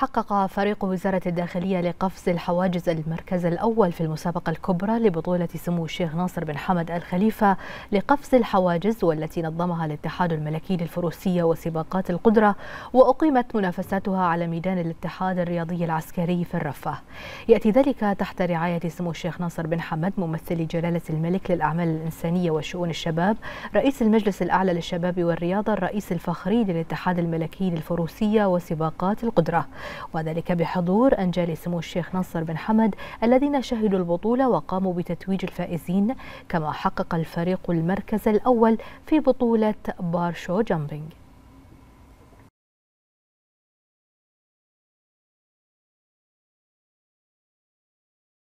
حقق فريق وزارة الداخلية لقفز الحواجز المركز الأول في المسابقة الكبرى لبطولة سمو الشيخ ناصر بن حمد الخليفة لقفز الحواجز والتي نظمها الاتحاد الملكي للفروسية وسباقات القدرة وأقيمت منافساتها على ميدان الاتحاد الرياضي العسكري في الرفة يأتي ذلك تحت رعاية سمو الشيخ ناصر بن حمد ممثل جلالة الملك للأعمال الإنسانية وشؤون الشباب رئيس المجلس الأعلى للشباب والرياضة الرئيس الفخري للاتحاد الملكي للفروسية وسباقات القدرة وذلك بحضور أنجال سمو الشيخ نصر بن حمد الذين شهدوا البطولة وقاموا بتتويج الفائزين كما حقق الفريق المركز الأول في بطولة بارشو جامبينج